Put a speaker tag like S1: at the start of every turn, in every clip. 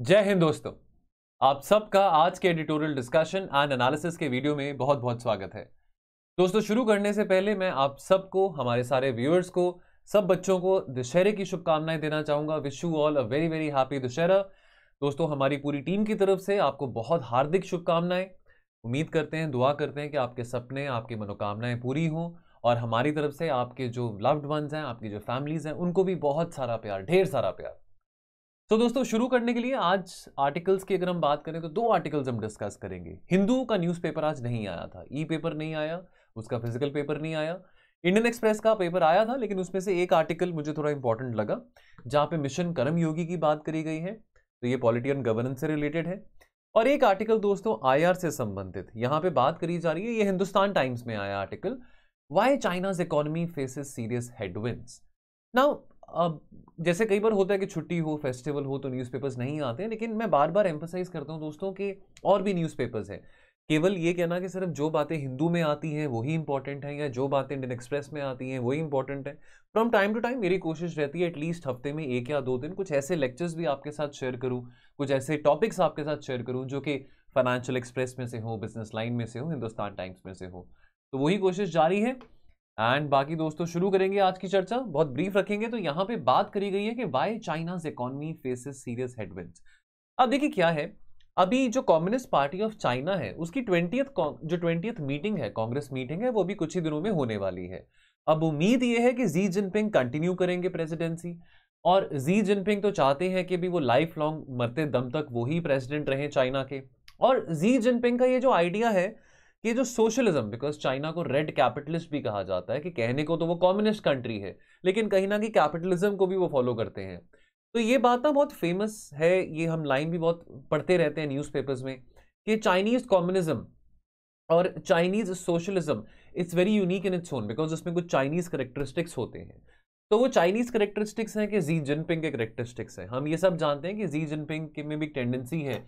S1: जय हिंद दोस्तों आप सबका आज के एडिटोरियल डिस्कशन एंड एनालिसिस के वीडियो में बहुत बहुत स्वागत है दोस्तों शुरू करने से पहले मैं आप सबको हमारे सारे व्यूअर्स को सब बच्चों को दशहरे की शुभकामनाएं देना चाहूँगा wish you all a very very happy Dussehra दोस्तों हमारी पूरी टीम की तरफ से आपको बहुत हार्दिक शुभकामनाएं उम्मीद करते हैं दुआ करते हैं कि आपके सपने आपकी मनोकामनाएं पूरी हों और हमारी तरफ से आपके जो लव्ड वंस हैं आपकी जो फैमिलीज़ हैं उनको भी बहुत सारा प्यार ढेर सारा प्यार तो दोस्तों शुरू करने के लिए आज आर्टिकल्स की अगर हम बात करें तो दो आर्टिकल्स हम डिस्कस करेंगे हिंदू का न्यूज़पेपर आज नहीं आया था ई पेपर नहीं आया उसका फिजिकल पेपर नहीं आया इंडियन एक्सप्रेस का पेपर आया था लेकिन उसमें से एक आर्टिकल मुझे थोड़ा इंपॉर्टेंट लगा जहाँ पे मिशन योगी की बात करी गई है तो ये पॉलिटी एंड गवर्नेंस से रिलेटेड है और एक आर्टिकल दोस्तों आई से संबंधित यहाँ पे बात करी जा रही है ये हिंदुस्तान टाइम्स में आया article why China's economy faces serious headwinds now अब जैसे कई बार होता है कि छुट्टी हो फेस्टिवल हो तो न्यूज़पेपर्स नहीं आते हैं लेकिन मैं बार बार एम्फोसाइज करता हूँ दोस्तों कि और भी न्यूज़पेपर्स हैं केवल ये कहना कि सिर्फ जो बातें हिंदू में आती हैं वही इंपॉर्टेंट हैं या जो बातें इंडियन एक्सप्रेस में आती हैं वही इंपॉर्टेंट है फ्रॉम टाइम टू टाइम मेरी कोशिश रहती है एटलीस्ट हफ्ते में एक या दो दिन कुछ ऐसे लेक्चर्स भी आपके साथ शेयर करूँ कुछ ऐसे टॉपिक्स आपके साथ शेयर करूँ जो कि फाइनेंशियल एक्सप्रेस में से हो बिजनेस लाइन में से हो हिंदुस्तान टाइम्स में से हो तो वही कोशिश जारी है एंड बाकी दोस्तों शुरू करेंगे आज की चर्चा बहुत ब्रीफ रखेंगे तो यहाँ पे बात करी गई है कि why China's economy faces serious headwind अब देखिए क्या है अभी जो कम्युनिस्ट पार्टी ऑफ चाइना है उसकी ट्वेंटी जो ट्वेंटियथ मीटिंग है कांग्रेस मीटिंग है वो भी कुछ ही दिनों में होने वाली है अब उम्मीद ये है कि जी जिनपिंग कंटिन्यू करेंगे प्रेसिडेंसी और जी जिनपिंग तो चाहते हैं कि भी वो लाइफ लॉन्ग मरते दम तक वही प्रेसिडेंट रहे चाइना के और जी जिनपिंग का ये जो आइडिया है कि जो सोशलिज्म बिकॉज चाइना को रेड कैपिटलिस्ट भी कहा जाता है कि कहने को तो वो कम्युनिस्ट कंट्री है लेकिन कहीं ना कहीं कैपिटलिज्म को भी वो फॉलो करते हैं तो ये बात ना बहुत फेमस है ये हम लाइन भी बहुत पढ़ते रहते हैं न्यूज़पेपर्स में कि चाइनीज़ कम्युनिज्म और Chinese socialism it's very unique in its own because उसमें कुछ चाइनीज़ करेक्टरिस्टिक्स होते हैं तो वो चाइनीज़ करेक्टरिस्टिक्स हैं कि जी जिनपिंग के करेक्टरिस्टिक्स हैं हम ये सब जानते हैं कि जी जिनपिंग के में भी टेंडेंसी है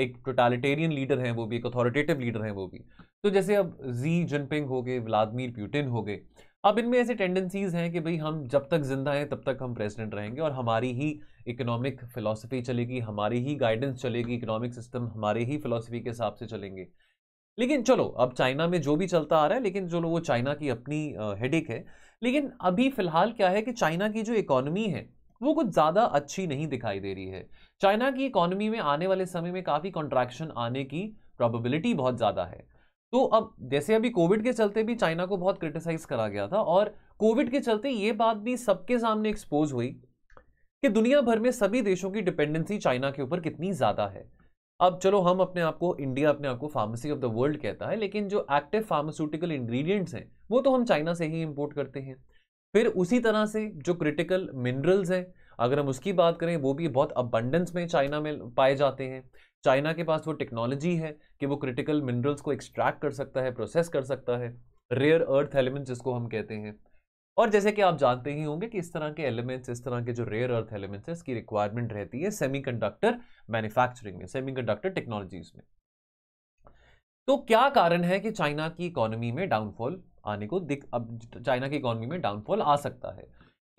S1: एक टोटालिटेरियन लीडर हैं वो भी एक अथॉरिटेटिव लीडर हैं वो भी तो जैसे अब जी जिनपिंग हो गए व्लादिमिर प्यूटिन हो गए अब इनमें ऐसी टेंडेंसीज़ हैं कि भाई हम जब तक ज़िंदा हैं तब तक हम प्रेसिडेंट रहेंगे और हमारी ही इकोनॉमिक फ़िलासफ़ी चलेगी हमारी ही गाइडेंस चलेगी इकोनॉमिक सिस्टम हमारे ही फ़िलासफ़ी के हिसाब से चलेंगे लेकिन चलो अब चाइना में जो भी चलता आ रहा है लेकिन चलो वो चाइना की अपनी हेडेक है लेकिन अभी फ़िलहाल क्या है कि चाइना की जो इकोनॉमी है वो कुछ ज़्यादा अच्छी नहीं दिखाई दे रही है चाइना की इकोनॉमी में आने वाले समय में काफ़ी कॉन्ट्रैक्शन आने की प्रॉबिलिटी बहुत ज़्यादा है तो अब जैसे अभी कोविड के चलते भी चाइना को बहुत क्रिटिसाइज करा गया था और कोविड के चलते ये बात भी सबके सामने एक्सपोज हुई कि दुनिया भर में सभी देशों की डिपेंडेंसी चाइना के ऊपर कितनी ज़्यादा है अब चलो हम अपने आप को इंडिया अपने आप को फार्मेसी ऑफ द वर्ल्ड कहता है लेकिन जो एक्टिव फार्मास्यूटिकल इंग्रेडिएंट्स हैं वो तो हम चाइना से ही इंपोर्ट करते हैं फिर उसी तरह से जो क्रिटिकल मिनरल्स हैं अगर हम उसकी बात करें वो भी बहुत अबंडेंस में चाइना में पाए जाते हैं चाइना के पास वो टेक्नोलॉजी है कि वो क्रिटिकल मिनरल्स को एक्सट्रैक्ट कर सकता है प्रोसेस कर सकता है रेयर अर्थ एलिमेंट्स जिसको हम कहते हैं और जैसे कि आप जानते ही होंगे कि इस तरह के एलिमेंट्स इस तरह के जो रेयर अर्थ एलिमेंट्स हैं इसकी रिक्वायरमेंट रहती है सेमीकंडक्टर मैन्युफैक्चरिंग में सेमीकंडक्टर टेक्नोलॉजीज में तो क्या कारण है कि चाइना की इकोनॉमी में डाउनफॉल आने को दिख अब चाइना की इकोनॉमी में डाउनफॉल आ सकता है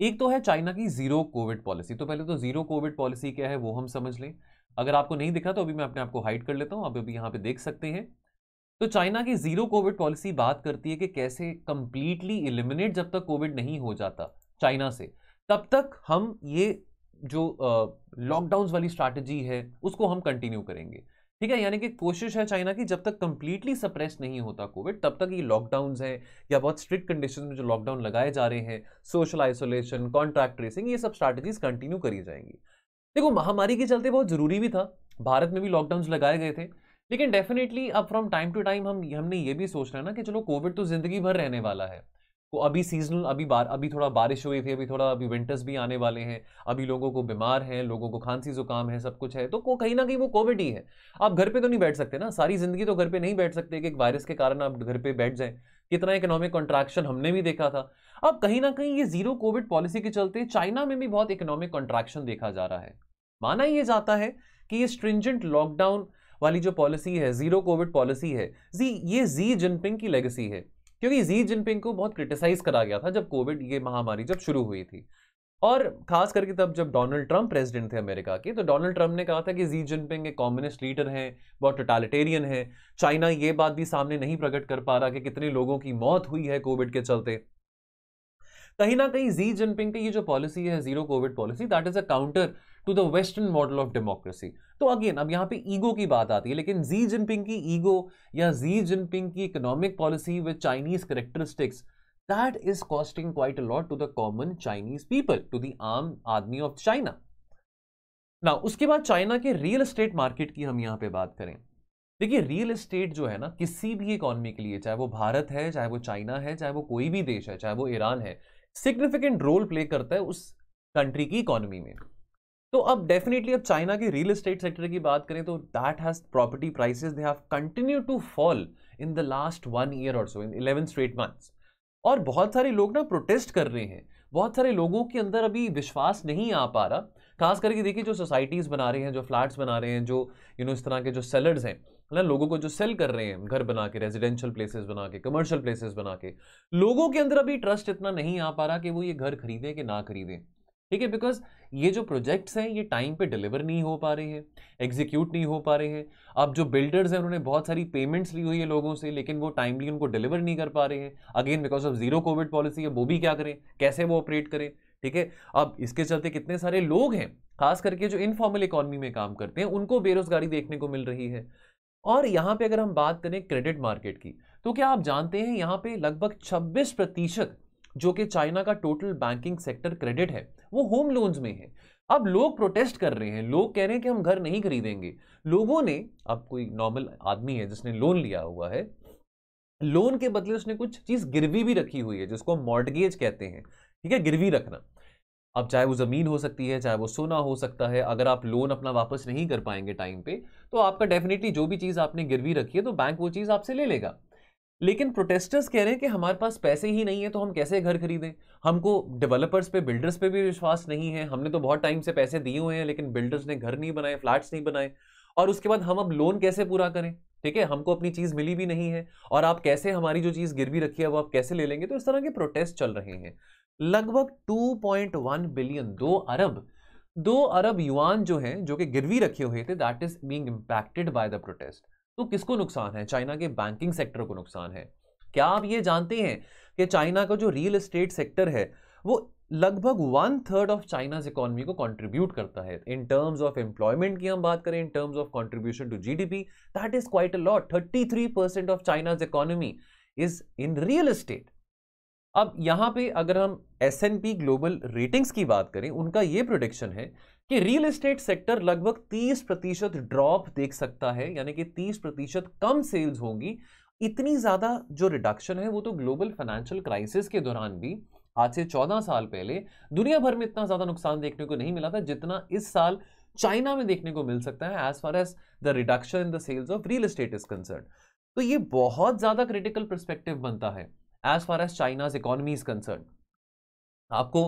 S1: एक तो है चाइना की जीरो कोविड पॉलिसी तो पहले तो जीरो कोविड पॉलिसी क्या है वो हम समझ लें अगर आपको नहीं दिखा तो अभी मैं अपने आपको हाइड कर लेता हूँ आप अभी यहाँ पे देख सकते हैं तो चाइना की जीरो कोविड पॉलिसी बात करती है कि कैसे कंप्लीटली इलिमिनेट जब तक कोविड नहीं हो जाता चाइना से तब तक हम ये जो लॉकडाउन वाली स्ट्रैटेजी है उसको हम कंटिन्यू करेंगे ठीक है यानी कि कोशिश है चाइना की जब तक कंप्लीटली सप्रेस नहीं होता कोविड तब तक ये लॉकडाउन है या बहुत स्ट्रिक्ट कंडीशन में जो लॉकडाउन लगाए जा रहे हैं सोशल आइसोलेशन कॉन्ट्रैक्ट ट्रेसिंग ये सब स्ट्रैटेजीज कंटिन्यू करी जाएंगी देखो महामारी के चलते बहुत ज़रूरी भी था भारत में भी लॉकडाउन लगाए गए थे लेकिन डेफिनेटली अब फ्रॉम टाइम टू टाइम हम हमने ये भी सोच रहे हैं ना कि चलो कोविड तो ज़िंदगी भर रहने वाला है वो अभी सीजनल अभी बार अभी थोड़ा बारिश हुई थी अभी थोड़ा अभी विंटर्स भी आने वाले हैं अभी लोगों को बीमार हैं लोगों को खांसी जुकाम है सब कुछ है तो को कहीं ना कहीं वो कोविड ही है आप घर पे तो नहीं बैठ सकते ना सारी जिंदगी तो घर पे नहीं बैठ सकते कि एक वायरस के कारण आप घर पे बैठ जाएं कितना इकोनॉमिक कॉन्ट्रैक्शन हमने भी देखा था अब कहीं ना कहीं ये जीरो कोविड पॉलिसी के चलते चाइना में भी बहुत इकोनॉमिक कॉन्ट्रैक्शन देखा जा रहा है माना यह जाता है कि ये स्ट्रिंजेंट लॉकडाउन वाली जो पॉलिसी है जीरो कोविड पॉलिसी है जी ये जी जिनपिंग की लेगेसी है क्योंकि जी जिनपिंग को बहुत क्रिटिसाइज करा गया था जब कोविड ये महामारी जब शुरू हुई थी और खास करके तब जब डोनाल्ड ट्रंप प्रेसिडेंट थे अमेरिका के तो डोनाल्ड ट्रंप ने कहा था कि जी जिनपिंग एक कॉम्युनिस्ट लीडर हैं बहुत टोटालिटेरियन है चाइना ये बात भी सामने नहीं प्रकट कर पा रहा कि कितने लोगों की मौत हुई है कोविड के चलते कहीं ना कहीं जी जिनपिंग की ये जो पॉलिसी है zero COVID policy that is a counter to the western model of democracy तो अगेन अब यहाँ पे ईगो की बात आती है लेकिन जी जिनपिंग की ईगो या जी जिनपिंग की economic policy with Chinese characteristics that is costing quite a lot to the common Chinese people to the आम आदमी ऑफ चाइना ना उसके बाद चाइना के रियल एस्टेट मार्केट की हम यहाँ पे बात करें देखिए रियल एस्टेट जो है ना किसी भी इकोनॉमी के लिए चाहे वो भारत है चाहे वो चाइना है चाहे वो कोई भी देश है चाहे वो ईरान है सिग्निफिकेंट रोल प्ले करता है उस कंट्री की इकोनॉमी में तो अब डेफिनेटली अब चाइना के रियल एस्टेट सेक्टर की बात करें तो that has property prices they have continue to fall in the last one year और so in eleven straight months और बहुत सारे लोग ना प्रोटेस्ट कर रहे हैं बहुत सारे लोगों के अंदर अभी विश्वास नहीं आ पा रहा खास करके देखिए जो सोसाइटीज़ बना रहे हैं जो फ्लैट्स बना रहे हैं जो यू नो इस तरह के जो सेलर्स हैं ना लोगों को जो सेल कर रहे हैं घर बना के रेजिडेंशियल प्लेसेस बना के कमर्शियल प्लेसेस बना के लोगों के अंदर अभी ट्रस्ट इतना नहीं आ पा रहा कि वो ये घर खरीदें कि ना खरीदें ठीक है बिकॉज ये जो प्रोजेक्ट्स हैं ये टाइम पे डिलीवर नहीं हो पा रहे हैं एग्जीक्यूट नहीं हो पा रहे हैं अब जो बिल्डर्स हैं उन्होंने बहुत सारी पेमेंट्स ली हुई है लोगों से लेकिन वो टाइमली उनको डिलीवर नहीं कर पा रहे हैं again because of zero COVID policy है वो भी क्या करें कैसे वो ऑपरेट करें ठीक है अब इसके चलते कितने सारे लोग हैं खास करके जो इनफॉर्मल इकोनॉमी में काम करते हैं उनको बेरोजगारी देखने को मिल रही है और यहाँ पे अगर हम बात करें क्रेडिट मार्केट की तो क्या आप जानते हैं यहाँ पे लगभग छब्बीस प्रतिशत जो कि चाइना का टोटल बैंकिंग सेक्टर क्रेडिट है वो होम लोन्स में है अब लोग प्रोटेस्ट कर रहे हैं लोग कह रहे हैं कि हम घर नहीं खरीदेंगे लोगों ने अब कोई नॉर्मल आदमी है जिसने लोन लिया हुआ है लोन के बदले उसने कुछ चीज़ गिरवी भी रखी हुई है जिसको हम मॉडगेज कहते हैं ठीक है गिरवी रखना अब चाहे वो ज़मीन हो सकती है चाहे वो सोना हो सकता है अगर आप लोन अपना वापस नहीं कर पाएंगे टाइम पे तो आपका डेफिनेटली जो भी चीज़ आपने गिरवी रखी है तो बैंक वो चीज़ आपसे ले लेगा लेकिन प्रोटेस्टर्स कह रहे हैं कि हमारे पास पैसे ही नहीं है तो हम कैसे घर खरीदें हमको डेवलपर्स पे बिल्डर्स पे भी विश्वास नहीं है हमने तो बहुत टाइम से पैसे दिए हुए हैं लेकिन बिल्डर्स ने घर नहीं बनाए फ्लैट्स नहीं बनाए और उसके बाद हम अब लोन कैसे पूरा करें ठीक है हमको अपनी चीज़ मिली भी नहीं है और आप कैसे हमारी जो चीज़ गिरवी रखी है वो आप कैसे ले लेंगे तो इस तरह के प्रोटेस्ट चल रहे हैं लगभग टू बिलियन दो अरब दो अरब युवान जो हैं जो कि गिरवी रखे हुए थे that is being impacted by the protest तो किसको नुकसान है चाइना के बैंकिंग सेक्टर को नुकसान है क्या आप ये जानते हैं कि चाइना का जो रियल इस्टेट सेक्टर है वो लगभग one third of China's economy को कंट्रीब्यूट करता है इन टर्म्स ऑफ एम्प्लॉयमेंट की हम बात करें in terms of contribution to GDP that is quite a lot 33 percent of China's economy is in real estate अब यहां पे अगर हम एस ग्लोबल रेटिंग्स की बात करें उनका ये प्रोडिक्शन है कि रियल एस्टेट सेक्टर लगभग 30 प्रतिशत ड्रॉप देख सकता है यानी कि 30 प्रतिशत कम सेल्स होंगी इतनी ज़्यादा जो रिडक्शन है वो तो ग्लोबल फाइनेंशियल क्राइसिस के दौरान भी आज से 14 साल पहले दुनिया भर में इतना ज़्यादा नुकसान देखने को नहीं मिला था जितना इस साल चाइना में देखने को मिल सकता है as far as the reduction in the sales of real estate is concern तो ये बहुत ज़्यादा क्रिटिकल परस्पेक्टिव बनता है as far as China's economy is concern आपको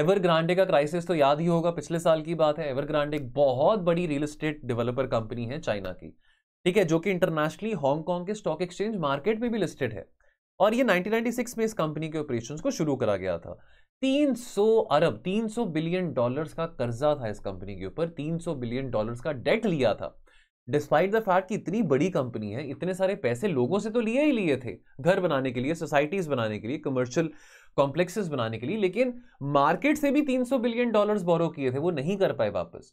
S1: एवर ग्रांडे का क्राइसिस तो याद ही होगा पिछले साल की बात है एवर ग्रांडे एक बहुत बड़ी रियल एस्टेट डेवलपर कंपनी है चाइना की ठीक है जो कि इंटरनेशनली हांगकॉन्ग के स्टॉक एक्सचेंज मार्केट में भी लिस्टेड है और ये 1996 में इस कंपनी के ऑपरेशंस को शुरू करा गया था 300 अरब 300 बिलियन डॉलर्स का कर्जा था इस कंपनी के ऊपर 300 बिलियन डॉलर्स का डेट लिया था डिस्पाइट द फैक्ट कि इतनी बड़ी कंपनी है इतने सारे पैसे लोगों से तो लिए ही लिए थे घर बनाने के लिए सोसाइटीज बनाने के लिए कमर्शियल कॉम्प्लेक्सेस बनाने के लिए लेकिन मार्केट से भी 300 बिलियन डॉलर्स बोरो किए थे वो नहीं कर पाए वापस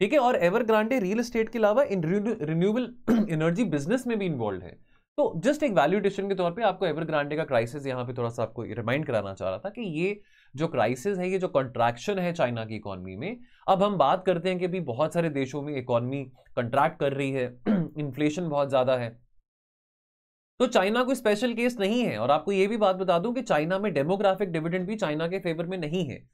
S1: ठीक है और एवर ग्रांडे रियल इस्टेट के अलावा इन रिन्यूएबल एनर्जी बिजनेस में भी इन्वॉल्व है तो जस्ट एक वैल्यूटेशन के तौर पे आपको एवर ग्रांडे का क्राइसिस यहाँ पे थोड़ा सा आपको रिमाइंड कराना चाह रहा था कि ये जो क्राइसिस है ये जो कंट्रैक्शन है चाइना की इकोनॉमी में अब हम बात करते हैं कि अभी बहुत सारे देशों में इकोनॉमी कंट्रैक्ट कर रही है इन्फ्लेशन बहुत ज़्यादा है तो चाइना कोई स्पेशल केस नहीं है और आपको ये भी बात बता दूं कि चाइना में डेमोग्राफिक डिविडेंड भी चाइना के फेवर में नहीं है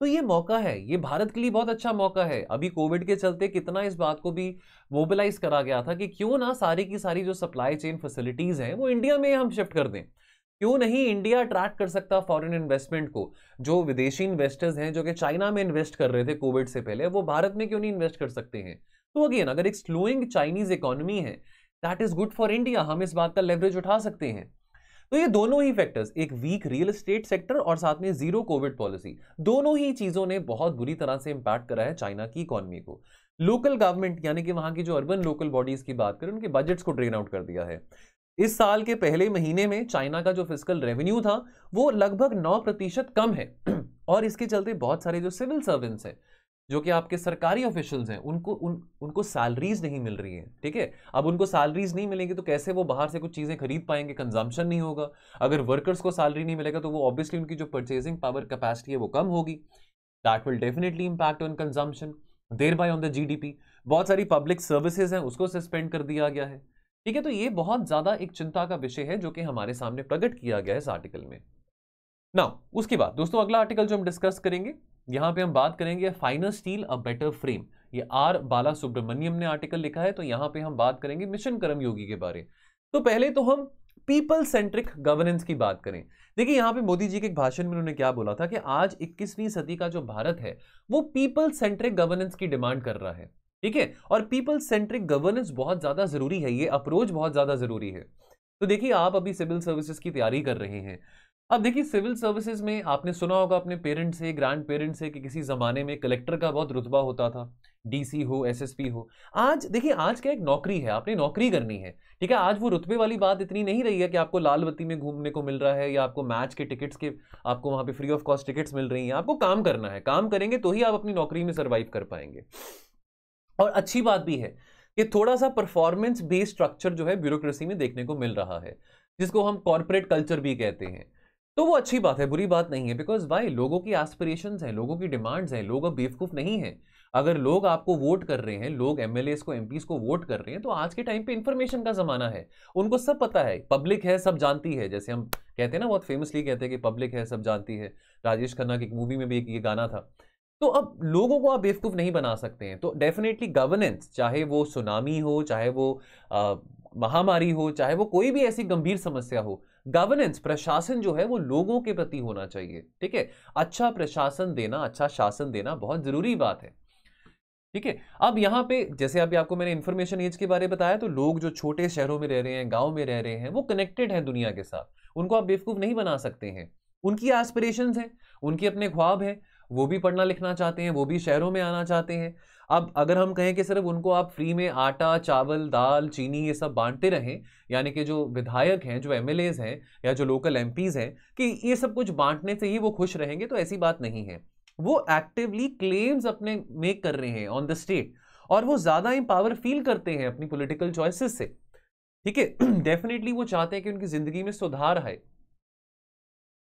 S1: तो ये मौका है ये भारत के लिए बहुत अच्छा मौका है अभी कोविड के चलते कितना इस बात को भी मोबिलाइज करा गया था कि क्यों ना सारी की सारी जो सप्लाई चेन फैसिलिटीज़ हैं वो इंडिया में हम शिफ्ट कर दें क्यों नहीं इंडिया अट्रैक्ट कर सकता फॉरेन इन्वेस्टमेंट को जो विदेशी इन्वेस्टर्स हैं जो कि चाइना में इन्वेस्ट कर रहे थे कोविड से पहले वो भारत में क्यों नहीं इन्वेस्ट कर सकते हैं तो अगेन अगर एक स्लोइंग चाइनीज इकोनॉमी है that is good for India हम इस बात का लेवरेज उठा सकते हैं तो ये दोनों ही फैक्टर्स एक वीक रियल एस्टेट सेक्टर और साथ में जीरो कोविड पॉलिसी दोनों ही चीज़ों ने बहुत बुरी तरह से इंपैक्ट करा है चाइना की इकोनॉमी को लोकल गवर्नमेंट यानी कि वहां की जो अर्बन लोकल बॉडीज़ की बात करें उनके बजट्स को ड्रेन आउट कर दिया है इस साल के पहले महीने में चाइना का जो फिजिकल रेवेन्यू था वो लगभग नौ प्रतिशत कम है और इसके चलते बहुत सारे जो सिविल सर्वेंट्स हैं जो कि आपके सरकारी ऑफिशल्स हैं उनको उन उनको सैलरीज नहीं मिल रही हैं ठीक है अब उनको सैलरीज नहीं मिलेंगी तो कैसे वो बाहर से कुछ चीज़ें खरीद पाएंगे कंजम्पशन नहीं होगा अगर वर्कर्स को सैलरी नहीं मिलेगा तो वो ऑब्वियसली उनकी जो परचेजिंग पावर कैपेसिटी है वो कम होगी that will definitely impact on consumption thereby on the जी बहुत सारी पब्लिक सर्विसेज हैं उसको सस्पेंड कर दिया गया है ठीक है तो ये बहुत ज़्यादा एक चिंता का विषय है जो कि हमारे सामने प्रकट किया गया है इस आर्टिकल में ना उसके बाद दोस्तों अगला आर्टिकल जो हम डिस्कस करेंगे यहाँ पे हम बात करेंगे finer steel a better frame ये आर बाला सुब्रमण्यम ने आर्टिकल लिखा है तो यहाँ पे हम बात करेंगे मिशन योगी के बारे तो पहले तो हम पीपल सेंट्रिक गवर्नेंस की बात करें देखिए यहाँ पे मोदी जी के एक भाषण में उन्होंने क्या बोला था कि आज 21वीं सदी का जो भारत है वो पीपल सेंट्रिक गवर्नेंस की डिमांड कर रहा है ठीक है और पीपल सेंट्रिक गवर्नेंस बहुत ज़्यादा ज़रूरी है ये अप्रोच बहुत ज़्यादा ज़रूरी है तो देखिए आप अभी सिविल सर्विसेज की तैयारी कर रहे हैं अब देखिए सिविल सर्विसेज में आपने सुना होगा अपने पेरेंट्स से ग्रैंड पेरेंट्स से कि किसी ज़माने में कलेक्टर का बहुत रुतबा होता था डीसी हो एसएसपी हो आज देखिए आज क्या एक नौकरी है आपने नौकरी करनी है ठीक है आज वो रुतबे वाली बात इतनी नहीं रही है कि आपको लाल बत्ती में घूमने को मिल रहा है या आपको मैच के टिकट्स के आपको वहाँ पे फ्री ऑफ कॉस्ट टिकट्स मिल रही हैं आपको काम करना है काम करेंगे तो ही आप अपनी नौकरी में सर्वाइव कर पाएंगे और अच्छी बात भी है कि थोड़ा सा परफॉर्मेंस बेस्ड स्ट्रक्चर जो है ब्यूरोक्रेसी में देखने को मिल रहा है जिसको हम कॉरपोरेट कल्चर भी कहते हैं तो वो अच्छी बात है बुरी बात नहीं है बिकॉज भाई लोगों की एस्पिरेशन हैं लोगों की डिमांड्स हैं लोग अब बेवकूफ़ नहीं हैं अगर लोग आपको वोट कर रहे हैं लोग एम को एम को वोट कर रहे हैं तो आज के टाइम पे इन्फॉर्मेशन का ज़माना है उनको सब पता है पब्लिक है सब जानती है जैसे हम कहते हैं ना बहुत फेमसली कहते हैं कि पब्लिक है सब जानती है राजेश खन्ना की एक मूवी में भी एक ये गाना था तो अब लोगों को आप बेवकूफ़ नहीं बना सकते हैं तो डेफिनेटली गवर्नेंस चाहे वो सुनामी हो चाहे वो महामारी हो चाहे वो कोई भी ऐसी गंभीर समस्या हो गवर्नेंस प्रशासन जो है वो लोगों के प्रति होना चाहिए ठीक है अच्छा प्रशासन देना अच्छा शासन देना बहुत जरूरी बात है ठीक है अब यहां पे जैसे अभी आपको मैंने इंफॉर्मेशन एज के बारे में बताया तो लोग जो छोटे शहरों में रह रहे हैं गांव में रह रहे हैं वो कनेक्टेड हैं दुनिया के साथ उनको आप बेवकूफ़ नहीं बना सकते हैं उनकी एस्पिरेशंस हैं उनके अपने ख्वाब हैं वो भी पढ़ना लिखना चाहते हैं वो भी शहरों में आना चाहते हैं अब अगर हम कहें कि सिर्फ उनको आप फ्री में आटा चावल दाल चीनी ये सब बांटते रहें यानी कि जो विधायक हैं जो एम हैं या जो लोकल एम हैं कि ये सब कुछ बांटने से ही वो खुश रहेंगे तो ऐसी बात नहीं है वो एक्टिवली क्लेम्स अपने मेक कर रहे हैं ऑन द स्टेट और वो ज़्यादा एम्पावर फील करते हैं अपनी पोलिटिकल चॉइसिस से ठीक है डेफिनेटली वो चाहते हैं कि उनकी ज़िंदगी में सुधार आए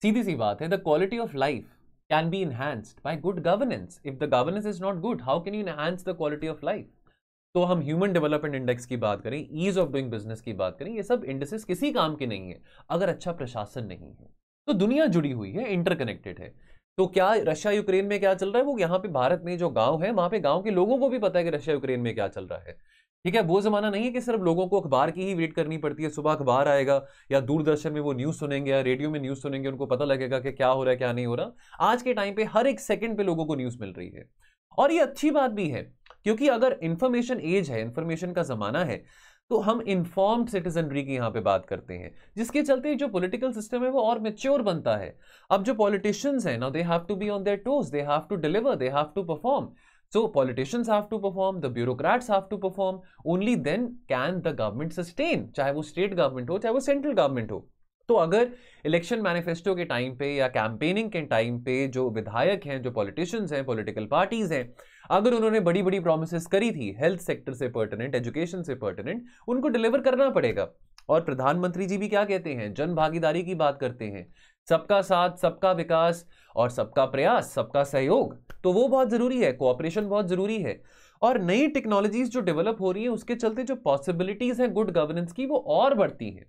S1: सीधी सी बात है the quality of life can be enhanced by good governance. If the governance is not good, how can you enhance the quality of life? तो हम ह्यूमन डेवलपमेंट इंडेक्स की बात करें ईज ऑफ डूइंग बिजनेस की बात करें ये सब इंडस्ट्रीज किसी काम के नहीं है अगर अच्छा प्रशासन नहीं है तो दुनिया जुड़ी हुई है इंटरकनेक्टेड है तो क्या रशिया यूक्रेन में क्या चल रहा है वो यहाँ पे भारत में जो गांव है वहां पे गांव के लोगों को भी पता है कि रशिया यूक्रेन में क्या चल रहा है ठीक है वो ज़माना नहीं है कि सिर्फ लोगों को अखबार की ही वेट करनी पड़ती है सुबह अखबार आएगा या दूरदर्शन में वो न्यूज़ सुनेंगे या रेडियो में न्यूज़ सुनेंगे उनको पता लगेगा कि क्या हो रहा है क्या नहीं हो रहा आज के टाइम पे हर एक सेकंड पे लोगों को न्यूज़ मिल रही है और ये अच्छी बात भी है क्योंकि अगर इन्फॉर्मेशन एज है इंफॉर्मेशन का ज़माना है तो हम इन्फॉर्म्ड सिटीजनरी की यहाँ पे बात करते हैं जिसके चलते जो पॉलिटिकल सिस्टम है वो और मेच्योर बनता है अब जो पॉलिटिशियंस हैं ना they have to be on their toes they have to deliver they have to perform So politicians have to perform, the bureaucrats have to perform. Only then can the government sustain, चाहे वो state government हो, चाहे वो central government हो. तो अगर election manifesto के time पे या कैंपेनिंग के टाइम पे जो विधायक हैं जो पॉलिटिशियंस हैं पॉलिटिकल पार्टीज हैं अगर उन्होंने बड़ी बड़ी प्रोमिस करी थी हेल्थ सेक्टर से पर्टनेंट एजुकेशन से पर्टनेंट उनको डिलीवर करना पड़ेगा और प्रधानमंत्री जी भी क्या कहते हैं जन भागीदारी की बात करते हैं सबका साथ सबका विकास और सबका प्रयास सबका सहयोग तो वो बहुत ज़रूरी है कोऑपरेशन बहुत ज़रूरी है और नई टेक्नोलॉजीज जो डेवलप हो रही है उसके चलते जो पॉसिबिलिटीज़ हैं गुड गवर्नेंस की वो और बढ़ती हैं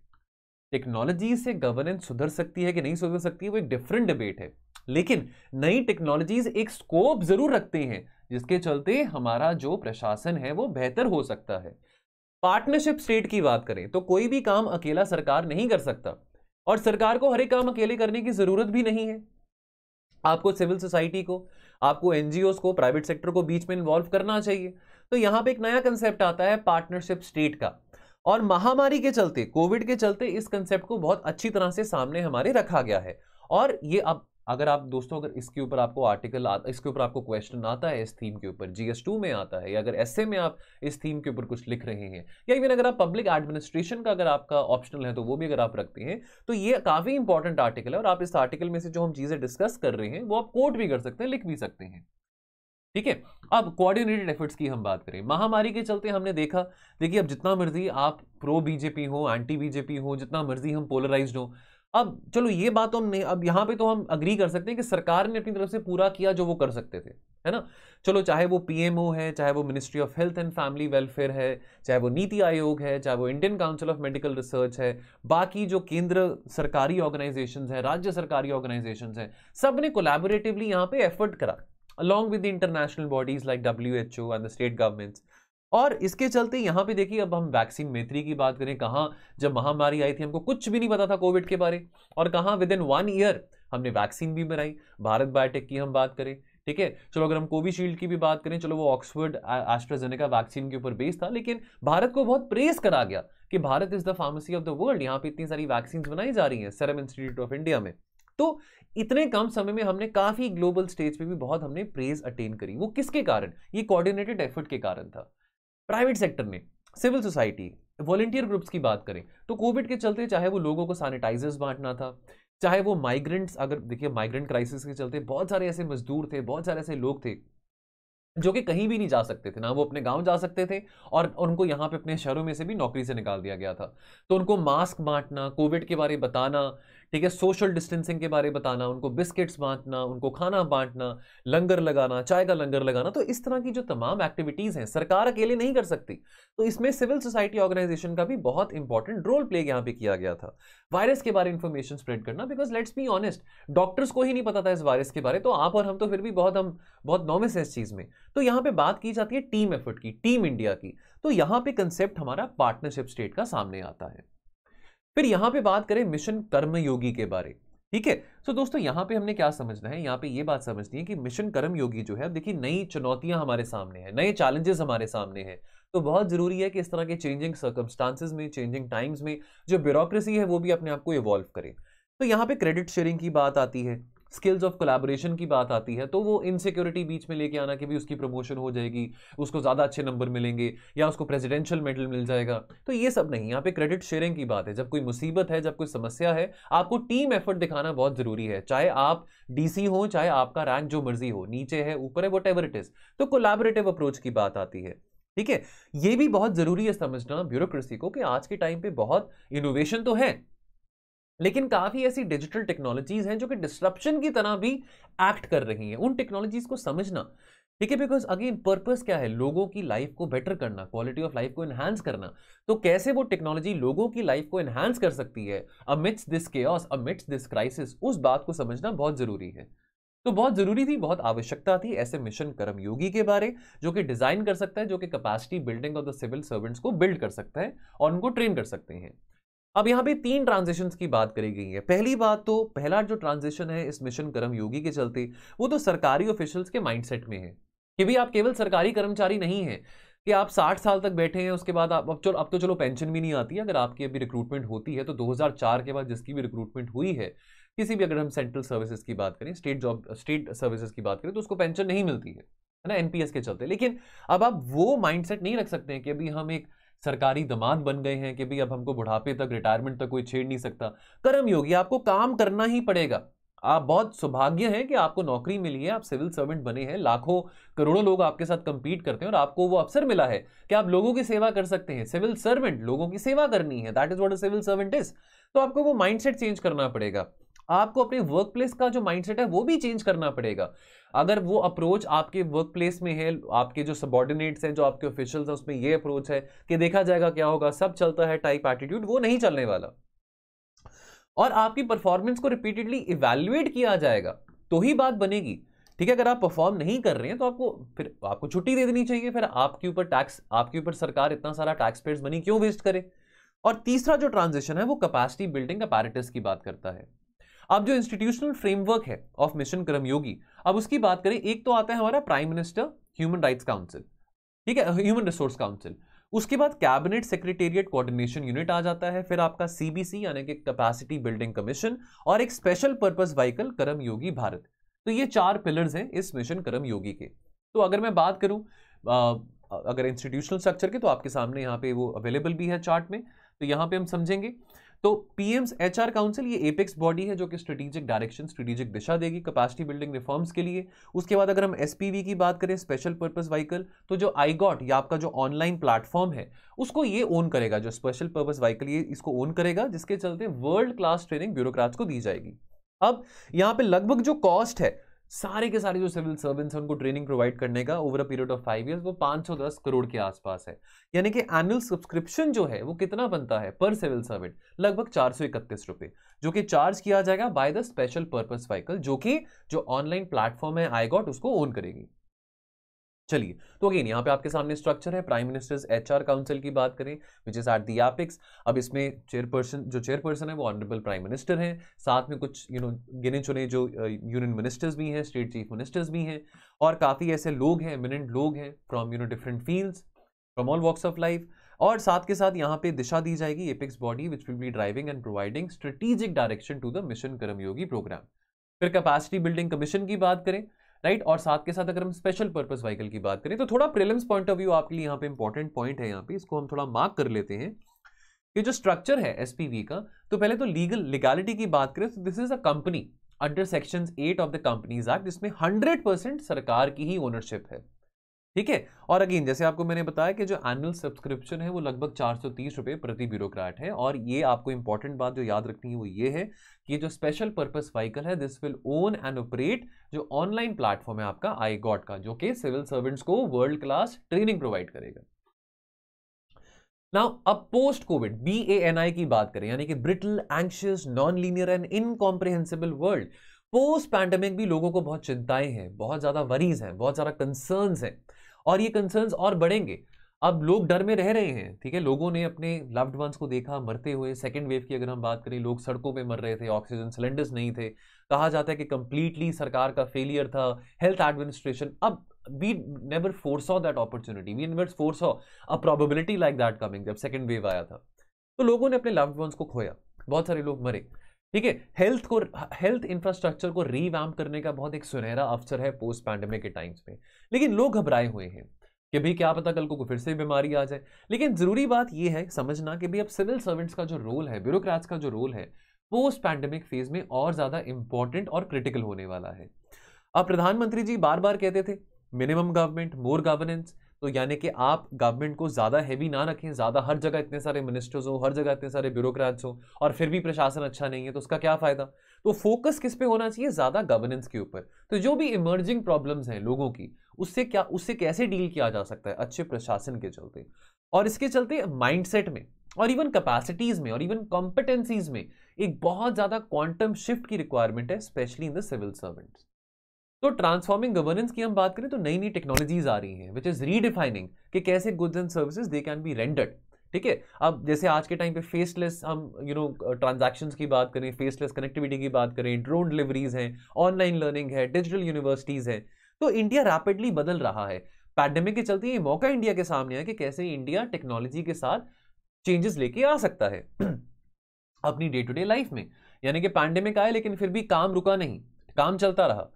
S1: टेक्नोलॉजी से गवर्नेंस सुधर सकती है कि नहीं सुधर सकती वो एक डिफरेंट डिबेट है लेकिन नई टेक्नोलॉजीज एक स्कोप ज़रूर रखते हैं जिसके चलते हमारा जो प्रशासन है वो बेहतर हो सकता है पार्टनरशिप स्टेट की बात करें तो कोई भी काम अकेला सरकार नहीं कर सकता और सरकार को हर एक काम अकेले करने की ज़रूरत भी नहीं है आपको सिविल सोसाइटी को आपको एनजीओ को प्राइवेट सेक्टर को बीच में इन्वॉल्व करना चाहिए तो यहाँ पे एक नया कंसेप्ट आता है पार्टनरशिप स्टेट का और महामारी के चलते कोविड के चलते इस कंसेप्ट को बहुत अच्छी तरह से सामने हमारे रखा गया है और ये अब अगर आप दोस्तों अगर इसके ऊपर आपको आर्टिकल आ, इसके ऊपर आपको क्वेश्चन आता है इस थीम के ऊपर जीएस टू में आता है या अगर एस में आप इस थीम के ऊपर कुछ लिख रहे हैं या इवन अगर आप पब्लिक एडमिनिस्ट्रेशन का अगर आपका ऑप्शनल है तो वो भी अगर आप रखते हैं तो ये काफ़ी इंपॉर्टेंट आर्टिकल है और आप इस आर्टिकल में से जो हम चीज़ें डिस्कस कर रहे हैं वो आप कोट भी कर सकते हैं लिख भी सकते हैं ठीक है अब कोऑर्डिनेटेड एफर्ट्स की हम बात करें महामारी के चलते हमने देखा देखिए अब जितना मर्जी आप प्रो बीजेपी हो एंटी बीजेपी हो जितना मर्जी हम पोलराइज्ड हो अब चलो ये बात तो हम नहीं अब यहाँ पे तो हम अग्री कर सकते हैं कि सरकार ने अपनी तरफ से पूरा किया जो वो कर सकते थे है ना चलो चाहे वो पीएमओ है चाहे वो ministry of health and family welfare है चाहे वो नीति आयोग है चाहे वो Indian Council of Medical Research है बाकी जो केंद्र सरकारी ऑर्गेनाइजेशन है राज्य सरकारी ऑर्गेनाइजेशन है सब ने कोलेबोरेटिवली यहाँ पे एफर्ट करा along with international bodies like W H O and the state governments और इसके चलते यहाँ पे देखिए अब हम वैक्सीन मैत्री की बात करें कहाँ जब महामारी आई थी हमको कुछ भी नहीं पता था कोविड के बारे और कहाँ विद इन वन ईयर हमने वैक्सीन भी बनाई भारत बायोटेक की हम बात करें ठीक है चलो अगर हम कोविशील्ड की भी बात करें चलो वो ऑक्सफर्ड एस्ट्राजेनेका वैक्सीन के ऊपर बेस था लेकिन भारत को बहुत प्रेस करा गया कि Bharat is the pharmacy of the world यहाँ पे इतनी सारी वैक्सीन बनाई जा रही हैं सेरम इंस्टीट्यूट ऑफ इंडिया में तो इतने कम समय में हमने काफी ग्लोबल स्टेज पे भी बहुत हमने प्रेज अटेन करी वो किसके कारण ये कोऑर्डिनेटेड एफर्ट के कारण था प्राइवेट सेक्टर में सिविल सोसाइटी वॉलेंटियर ग्रुप्स की बात करें तो कोविड के चलते चाहे वो लोगों को सैनिटाइजर्स बांटना था चाहे वो माइग्रेंट्स अगर देखिए माइग्रेंट क्राइसिस के चलते बहुत सारे ऐसे मजदूर थे बहुत सारे ऐसे लोग थे जो कि कहीं भी नहीं जा सकते थे ना वो अपने गांव जा सकते थे और उनको यहाँ पे अपने शहरों में से भी नौकरी से निकाल दिया गया था तो उनको मास्क बांटना कोविड के बारे में बताना ठीक है सोशल डिस्टेंसिंग के बारे बताना उनको बिस्किट्स बांटना उनको खाना बांटना लंगर लगाना चाय का लंगर लगाना तो इस तरह की जो तमाम एक्टिविटीज़ हैं सरकार अकेले नहीं कर सकती तो इसमें सिविल सोसाइटी ऑर्गेनाइजेशन का भी बहुत इंपॉर्टेंट रोल प्ले यहाँ पे किया गया था वायरस के बारे में इन्फॉर्मेशन स्प्रेड करना because let's be honest doctors को ही नहीं पता था इस वायरस के बारे तो आप और हम तो फिर भी बहुत हम बहुत नॉमिस हैं इस चीज़ में तो यहां पे बात की जाती है टीम एफर्ट की टीम इंडिया की तो यहां पे कंसेप्ट हमारा पार्टनरशिप स्टेट का सामने आता है फिर यहां पे बात करें मिशन कर्मयोगी के बारे ठीक है सो दोस्तों यहां पे हमने क्या समझना है यहां पे ये बात समझनी है कि मिशन कर्मयोगी जो है अब देखिए नई चुनौतियां हमारे सामने हैं नए चैलेंजेस हमारे सामने हैं तो बहुत ज़रूरी है कि इस तरह के चेंजिंग सर्कमस्टांसिस में चेंजिंग टाइम्स में जो ब्यूरोक्रेसी है वो भी अपने आप को इवॉल्व करे तो यहां पे क्रेडिट शेयरिंग की बात आती है स्किल्स ऑफ कोलाबोरेशन की बात आती है तो वो इनसिक्योरिटी बीच में लेके आना कि भी उसकी प्रमोशन हो जाएगी उसको ज़्यादा अच्छे नंबर मिलेंगे या उसको प्रेजिडेंशियल मेडल मिल जाएगा तो ये सब नहीं यहाँ पे क्रेडिट शेयरिंग की बात है जब कोई मुसीबत है जब कोई समस्या है आपको टीम एफर्ट दिखाना बहुत ज़रूरी है चाहे आप डी हो चाहे आपका रैंक जो मर्जी हो नीचे है ऊपर है वट एवर इट इज़ तो कोलाबरेटिव अप्रोच की बात आती है ठीक है ये भी बहुत ज़रूरी है समझना ब्यूरोक्रेसी को कि आज के टाइम पे बहुत इनोवेशन तो है लेकिन काफ़ी ऐसी डिजिटल टेक्नोलॉजीज़ हैं जो कि डिस्ट्रप्शन की तरह भी एक्ट कर रही हैं उन टेक्नोलॉजीज़ को समझना ठीक है बिकॉज अगेन पर्पस क्या है लोगों की लाइफ को बेटर करना क्वालिटी ऑफ लाइफ को एनहांस करना तो कैसे वो टेक्नोलॉजी लोगों की लाइफ को एनहांस कर सकती है amidst this chaos amidst this crisis उस बात को समझना बहुत ज़रूरी है तो बहुत ज़रूरी थी बहुत आवश्यकता थी ऐसे मिशन कर्मयोगी के बारे जो कि डिज़ाइन कर सकता है जो कि capacity building of the civil servants को बिल्ड कर सकता है और उनको ट्रेन कर सकते हैं अब यहाँ पे तीन ट्रांजेक्शन की बात करी गई है पहली बात तो पहला जो ट्रांजेक्शन है इस मिशन कर्म योगी के चलते वो तो सरकारी ऑफिशियल्स के माइंडसेट में है कि भी आप केवल सरकारी कर्मचारी नहीं है कि आप 60 साल तक बैठे हैं उसके बाद आप अब चलो अब तो चलो पेंशन भी नहीं आती है अगर आपकी अभी रिक्रूटमेंट होती है तो 2004 के बाद जिसकी भी रिक्रूटमेंट हुई है किसी भी अगर हम सेंट्रल सर्विसेज की बात करें स्टेट जॉब स्टेट सर्विसेज की बात करें तो उसको पेंशन नहीं मिलती है है ना एनपीएस के चलते लेकिन अब आप वो माइंडसेट नहीं रख सकते हैं कि अभी हम एक सरकारी दमाद बन गए हैं कि भाई अब हमको बुढ़ापे तक रिटायरमेंट तक कोई छेड़ नहीं सकता कर्म योगी आपको काम करना ही पड़ेगा आप बहुत सौभाग्य हैं कि आपको नौकरी मिली है आप सिविल सर्वेंट बने हैं लाखों करोड़ों लोग आपके साथ कंपीट करते हैं और आपको वो अवसर मिला है कि आप लोगों की सेवा कर सकते हैं सिविल सर्वेंट लोगों की सेवा करनी है that is what a civil servant is तो आपको वो माइंडसेट चेंज करना पड़ेगा आपको अपने वर्क प्लेस का जो माइंडसेट है वो भी चेंज करना पड़ेगा अगर वो अप्रोच आपके वर्क प्लेस में है आपके जो सबॉर्डिनेट्स हैं जो आपके ऑफिशियल्स हैं उसमें ये अप्रोच है कि देखा जाएगा क्या होगा सब चलता है टाइप एटीट्यूड वो नहीं चलने वाला और आपकी परफॉर्मेंस को रिपीटेडली इवेल्युएट किया जाएगा तो ही बात बनेगी ठीक है अगर आप परफॉर्म नहीं कर रहे हैं तो आपको फिर आपको छुट्टी दे देनी चाहिए फिर आपके ऊपर टैक्स आपके ऊपर सरकार इतना सारा टैक्स पेड मनी क्यों वेस्ट करे और तीसरा जो ट्रांजिशन है वो कैपेसिटी बिल्डिंग अपेरेटिस की बात करता है अब जो इंस्टीट्यूशनल फ्रेमवर्क है ऑफ मिशन कर्मयोगी अब उसकी बात करें एक तो आता है हमारा prime minister human rights council ठीक है ह्यूमन रिसोर्स काउंसिल उसके बाद कैबिनेट सेक्रेटेरिएट कोऑर्डिनेशन यूनिट आ जाता है फिर आपका सीबीसी यानी कि कैपेसिटी बिल्डिंग कमीशन और एक special purpose vehicle Yogi Bharat तो ये चार पिलर्स हैं इस मिशन योगी के तो अगर मैं बात करूं अगर इंस्टीट्यूशनल स्ट्रक्चर के तो आपके सामने यहाँ पे वो अवेलेबल भी है चार्ट में तो यहाँ पे हम समझेंगे तो पीएम्स एचआर काउंसिल ये एपेक्स बॉडी है जो कि स्ट्रेटेजिक डायरेक्शन स्ट्रेटेजिक दिशा देगी कैपेसिटी बिल्डिंग रिफॉर्म्स के लिए उसके बाद अगर हम एसपीवी की बात करें स्पेशल पर्पज व्हीकल तो जो आई गॉट या आपका जो ऑनलाइन प्लेटफॉर्म है उसको ये ओन करेगा जो स्पेशल पर्पज व्हीकल ये इसको ओन करेगा जिसके चलते वर्ल्ड क्लास ट्रेनिंग ब्यूरोक्राट्स को दी जाएगी अब यहाँ पे लगभग जो कॉस्ट है सारे के सारे जो सिविल सर्वेंट्स हैं उनको ट्रेनिंग प्रोवाइड करने का over a period of five years वो सौ दस करोड़ के आसपास है यानी कि एनुअल सब्सक्रिप्शन जो है वो कितना बनता है पर सिविल सर्वेंट लगभग चार सौ इकतीस रुपये जो कि चार्ज किया जाएगा by the special purpose vehicle जो कि जो ऑनलाइन प्लेटफॉर्म है आई गॉट उसको ओन करेगी चलिए तो अगेन यहाँ पे आपके सामने स्ट्रक्चर है प्राइम मिनिस्टर्स एचआर काउंसिल की बात करें विच इज आर दिक्स अब इसमें चेयरपर्सन जो चेयरपर्सन है वो ऑनरेबल प्राइम मिनिस्टर हैं साथ में कुछ यू नो गिने चुने जो यूनियन uh, मिनिस्टर्स भी हैं स्टेट चीफ मिनिस्टर्स भी हैं और काफ़ी ऐसे लोग हैं एमिनेंट लोग हैं from you know different fields from all walks of life और साथ के साथ यहाँ पे दिशा दी जाएगी apex body which will be driving and providing strategic direction to the mission Karmayogi programme फिर कैपेसिटी बिल्डिंग कमीशन की बात करें राइट और साथ के साथ अगर हम स्पेशल पर्पज व्हीकल की बात करें तो थोड़ा प्रिलिम्स पॉइंट ऑफ व्यू आपके लिए यहाँ पे इंपॉर्टेंट पॉइंट है यहाँ पे इसको हम थोड़ा मार्क कर लेते हैं कि जो स्ट्रक्चर है एस का तो पहले तो लीगल लीगैलिटी की बात करें तो this is a company under section eight of the companies act जिसमें हंड्रेड परसेंट सरकार की ही ओनरशिप है ठीक है और अगेन जैसे आपको मैंने बताया कि जो एनुअल सब्सक्रिप्शन है वो लगभग चार सौ तीस रुपए प्रति ब्यूरोक्रेट है और ये आपको इंपॉर्टेंट बात जो याद रखनी है वो ये है कि जो स्पेशल पर्पस व्हीकल है this will own and operate जो ऑनलाइन प्लेटफॉर्म है आपका आई गॉड का जो कि सिविल सर्वेंट्स को वर्ल्ड क्लास ट्रेनिंग प्रोवाइड करेगा नाउ अब post covid B A N I की बात करें यानी कि brittle anxious non linear and incomprehensible world post pandemic भी लोगों को बहुत चिंताएं हैं बहुत ज़्यादा वरीज हैं बहुत ज़्यादा कंसर्न्स हैं और ये कंसर्न और बढ़ेंगे अब लोग डर में रह रहे हैं ठीक है लोगों ने अपने लव्ड वंस को देखा मरते हुए सेकेंड वेव की अगर हम बात करें लोग सड़कों पर मर रहे थे ऑक्सीजन सिलेंडर्स नहीं थे कहा जाता है कि कंप्लीटली सरकार का फेलियर था हेल्थ एडमिनिस्ट्रेशन अब we never foresaw that opportunity we never foresaw a probability like that coming जब सेकेंड वेव आया था तो लोगों ने अपने लव्ड वंस को खोया बहुत सारे लोग मरे ठीक है हेल्थ को हेल्थ इंफ्रास्ट्रक्चर को रीवैम करने का बहुत एक सुनहरा अवसर है पोस्ट पैंडमिक के टाइम्स में लेकिन लोग घबराए हुए हैं कि भाई क्या पता कल को फिर से बीमारी आ जाए लेकिन जरूरी बात यह है समझना कि भाई अब सिविल सर्वेंट्स का जो रोल है ब्यूरोक्रेट्स का जो रोल है पोस्ट पैंडमिक फेज में और ज़्यादा इंपॉर्टेंट और क्रिटिकल होने वाला है अब प्रधानमंत्री जी बार बार कहते थे मिनिमम गवर्नमेंट मोर गवर्नेंस तो यानी कि आप गवर्नमेंट को ज़्यादा हैवी ना रखें ज़्यादा हर जगह इतने सारे मिनिस्टर्स हो हर जगह इतने सारे ब्यूरोक्रेट्स हो और फिर भी प्रशासन अच्छा नहीं है तो उसका क्या फ़ायदा तो फोकस किस पे होना चाहिए ज़्यादा गवर्नेंस के ऊपर तो जो भी इमर्जिंग प्रॉब्लम्स हैं लोगों की उससे क्या उससे कैसे डील किया जा सकता है अच्छे प्रशासन के चलते और इसके चलते माइंडसेट में और इवन कैपेसिटीज़ में और इवन कॉम्पिटेंसीज में एक बहुत ज़्यादा क्वांटम शिफ्ट की रिक्वायरमेंट है specially in the civil servants तो ट्रांसफॉर्मिंग गवर्नेंस की हम बात करें तो नई नई टेक्नोलॉजीज आ रही हैं विच इज़ रीडिफाइनिंग कि कैसे goods and services they can be rendered ठीक है अब जैसे आज के टाइम पे फेसलेस हम यू नो ट्रांजैक्शन की बात करें फेसलेस कनेक्टिविटी की बात करें ड्रोन डिलीवरीज हैं ऑनलाइन लर्निंग है डिजिटल यूनिवर्सिटीज़ हैं तो इंडिया रैपिडली बदल रहा है पैंडेमिक के चलते ये मौका इंडिया के सामने है कि कैसे इंडिया टेक्नोलॉजी के साथ चेंजेस लेके आ सकता है अपनी डे टू डे लाइफ में यानी कि पैंडेमिक आए लेकिन फिर भी काम रुका नहीं काम चलता रहा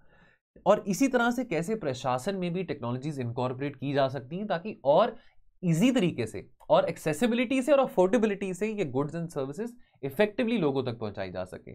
S1: और इसी तरह से कैसे प्रशासन में भी टेक्नोलॉजीज इंकॉर्पोरेट की जा सकती हैं ताकि और इजी तरीके से और एक्सेसिबिलिटी से और अफोर्डेबिलिटी से ये गुड्स एंड सर्विसेज इफेक्टिवली लोगों तक पहुंचाई जा सके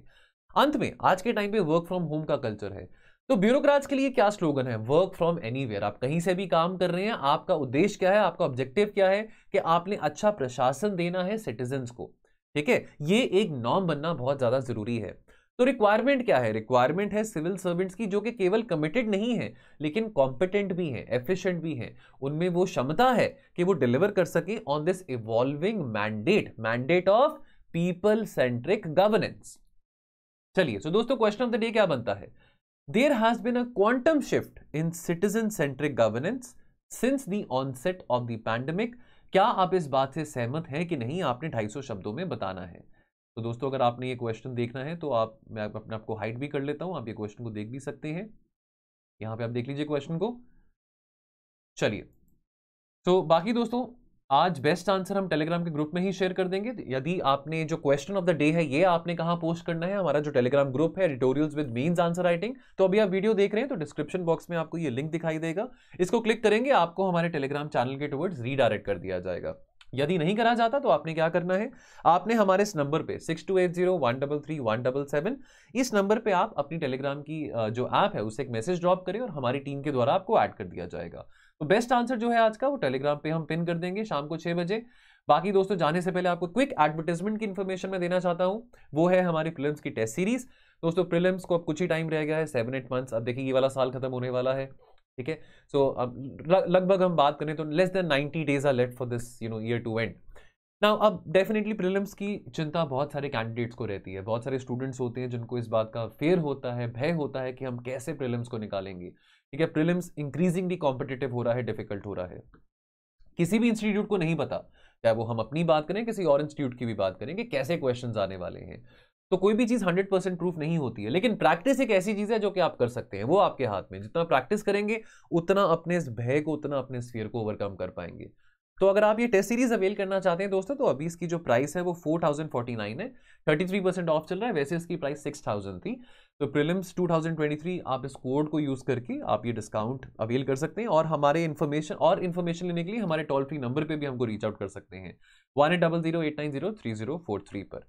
S1: अंत में आज के टाइम पे वर्क फ्रॉम होम का कल्चर है तो ब्यूरोक्रेट्स के लिए क्या स्लोगन है वर्क फ्रॉम एनीवेयर आप कहीं से भी काम कर रहे हैं आपका उद्देश्य क्या है आपका ऑब्जेक्टिव क्या है कि आपने अच्छा प्रशासन देना है सिटीजन को ठीक है ये एक नॉर्म बनना बहुत ज़्यादा ज़रूरी है तो रिक्वायरमेंट क्या है रिक्वायरमेंट है सिविल सर्वेंट्स की जो कि केवल कमिटेड नहीं है लेकिन कॉम्पिटेंट भी है एफिशिएंट भी है उनमें वो क्षमता है कि वो डिलीवर कर सके on this evolving mandate mandate of people centric governance चलिए सो दोस्तों क्वेश्चन ऑफ द डे क्या बनता है there has been a quantum shift in citizen centric governance since the onset of the pandemic क्या आप इस बात से सहमत हैं कि नहीं आपने 250 शब्दों में बताना है तो दोस्तों अगर आपने ये क्वेश्चन देखना है तो आप मैं अपने आपको हाइट भी कर लेता हूँ आप ये क्वेश्चन को देख भी सकते हैं यहाँ पे आप देख लीजिए क्वेश्चन को चलिए तो बाकी दोस्तों आज बेस्ट आंसर हम टेलीग्राम के ग्रुप में ही शेयर कर देंगे यदि आपने जो क्वेश्चन ऑफ द डे है ये आपने कहाँ पोस्ट करना है हमारा जो टेलीग्राम ग्रुप है editorials with means answer writing तो अभी आप वीडियो देख रहे हैं तो डिस्क्रिप्शन बॉक्स में आपको ये लिंक दिखाई देगा इसको क्लिक करेंगे आपको हमारे टेलीग्राम चैनल के टुवर्ड्स रीडायरेक्ट कर दिया जाएगा यदि नहीं करा जाता तो आपने क्या करना है आपने हमारे इस नंबर पे six two eight zero one double three one double seven इस नंबर पे आप अपनी टेलीग्राम की जो ऐप है उसे एक मैसेज ड्रॉप करें और हमारी टीम के द्वारा आपको ऐड कर दिया जाएगा तो बेस्ट आंसर जो है आज का वो टेलीग्राम पे हम पिन कर देंगे शाम को छः बजे बाकी दोस्तों जाने से पहले आपको क्विक एडवर्टाइजमेंट की इन्फॉर्मेशन मैं देना चाहता हूँ वो है हमारी फिल्म की टेस्ट सीरीज़ दोस्तों प्रिलिम्स को अब कुछ ही टाइम रह गया है सेवन एट मंथ्स अब देखिए ये वाला साल खत्म होने वाला है ठीक है सो अब लगभग हम बात करें तो less than 90 days are left for this you know year to end ना अब डेफिनेटली प्रिलिम्स की चिंता बहुत सारे कैंडिडेट्स को रहती है बहुत सारे स्टूडेंट्स होते हैं जिनको इस बात का फेयर होता है भय होता है कि हम कैसे प्रिलिम्स को निकालेंगे ठीक है प्रिलिम्स इंक्रीजिंगली कॉम्पिटेटिव हो रहा है डिफिकल्ट हो रहा है किसी भी इंस्टीट्यूट को नहीं पता चाहे वो हम अपनी बात करें किसी और इंस्टीट्यूट की भी बात करें कि कैसे क्वेश्चन आने वाले हैं तो कोई भी चीज़ हंड्रेड परसेंट प्रूफ नहीं होती है लेकिन प्रैक्टिस एक ऐसी चीज़ है जो कि आप कर सकते हैं वो आपके हाथ में जितना प्रैक्टिस करेंगे उतना अपने इस भय को उतना अपने इस फियर को ओवरकम कर पाएंगे तो अगर आप ये टेस्ट सीरीज अवेल करना चाहते हैं दोस्तों तो अभी इसकी जो प्राइस है वो फोर थाउजेंड फोर्टी नाइन है थर्टी थ्री परसेंट ऑफ चल रहा है वैसे इसकी प्राइस सिक्स थाउजेंड थी तो prelims two thousand twenty three आप इस कोड को यूज़ करके आप ये डिस्काउंट अवेल कर सकते हैं और हमारे इन्फॉर्मेशन और इन्फॉर्मेशन लेने के लिए हमारे टोल फ्री नंबर पर भी हमको रीच आउट कर सकते हैं one eight double zero eight nine zero three zero four three पर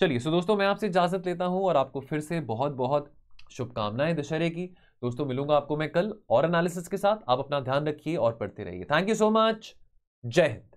S1: चलिए सो दोस्तों मैं आपसे इजाज़त लेता हूँ और आपको फिर से बहुत बहुत शुभकामनाएं दशहरे की दोस्तों मिलूंगा आपको मैं कल और एनालिसिस के साथ आप अपना ध्यान रखिए और पढ़ते रहिए थैंक यू सो मच जय हिंद